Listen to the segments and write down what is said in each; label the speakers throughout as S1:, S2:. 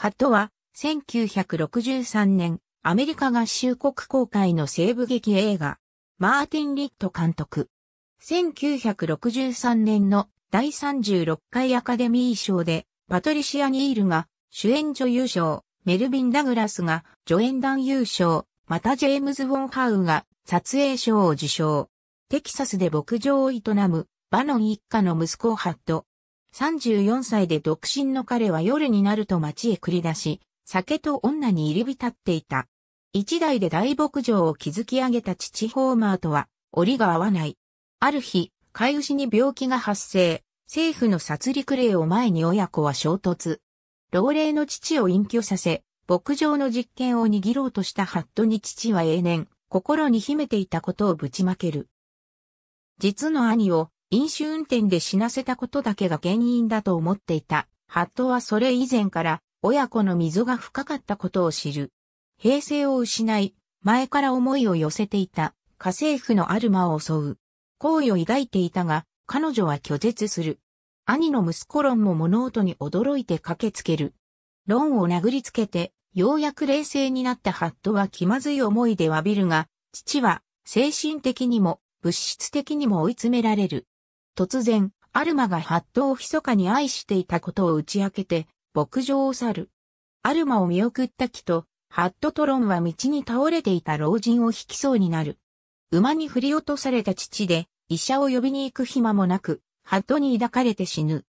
S1: ハットは、1963年、アメリカ合衆国公開の西部劇映画、マーティン・リット監督。1963年の第36回アカデミー賞で、パトリシア・ニールが主演女優賞、メルビン・ダグラスが助演男優賞、またジェームズ・ウォンハウが撮影賞を受賞。テキサスで牧場を営むバノン一家の息子ハット、34歳で独身の彼は夜になると街へ繰り出し、酒と女に入り浸っていた。一代で大牧場を築き上げた父ホーマーとは、折が合わない。ある日、飼い牛に病気が発生、政府の殺戮令を前に親子は衝突。老齢の父を隠居させ、牧場の実権を握ろうとしたハットに父は永年、心に秘めていたことをぶちまける。実の兄を飲酒運転で死なせたことだけが原因だと思っていた。ハットはそれ以前から親子の溝が深かったことを知る。平静を失い、前から思いを寄せていた家政婦のアルマを襲う。好意を抱いていたが、彼女は拒絶する。兄の息子ロンも物音に驚いて駆けつける。ロンを殴りつけて、ようやく冷静になったハットは気まずい思いで詫びるが、父は精神的にも物質的にも追い詰められる。突然、アルマがハットを密かに愛していたことを打ち明けて、牧場を去る。アルマを見送った木と、ハットとロンは道に倒れていた老人を引きそうになる。馬に振り落とされた父で、医者を呼びに行く暇もなく、ハットに抱かれて死ぬ。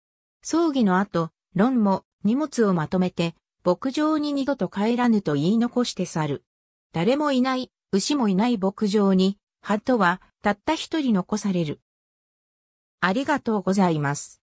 S1: 葬儀の後、ロンも荷物をまとめて、牧場に二度と帰らぬと言い残して去る。誰もいない、牛もいない牧場に、ハットはたった一人残される。ありがと
S2: うございます。